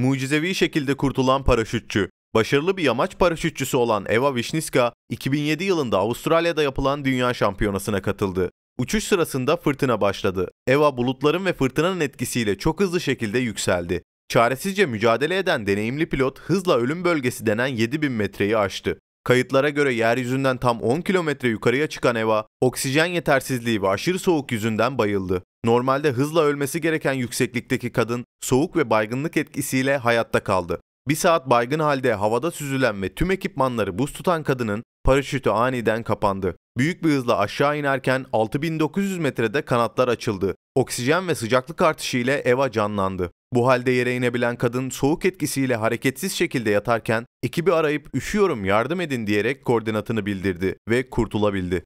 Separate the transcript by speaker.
Speaker 1: Mucizevi şekilde kurtulan paraşütçü. Başarılı bir yamaç paraşütçüsü olan Eva Vişniska, 2007 yılında Avustralya'da yapılan Dünya Şampiyonası'na katıldı. Uçuş sırasında fırtına başladı. Eva bulutların ve fırtınanın etkisiyle çok hızlı şekilde yükseldi. Çaresizce mücadele eden deneyimli pilot hızla ölüm bölgesi denen 7000 metreyi aştı. Kayıtlara göre yeryüzünden tam 10 kilometre yukarıya çıkan Eva, oksijen yetersizliği ve aşırı soğuk yüzünden bayıldı. Normalde hızla ölmesi gereken yükseklikteki kadın soğuk ve baygınlık etkisiyle hayatta kaldı. Bir saat baygın halde havada süzülen ve tüm ekipmanları buz tutan kadının paraşütü aniden kapandı. Büyük bir hızla aşağı inerken 6900 metrede kanatlar açıldı. Oksijen ve sıcaklık artışı ile Eva canlandı. Bu halde yere inebilen kadın soğuk etkisiyle hareketsiz şekilde yatarken ekibi arayıp üşüyorum yardım edin diyerek koordinatını bildirdi ve kurtulabildi.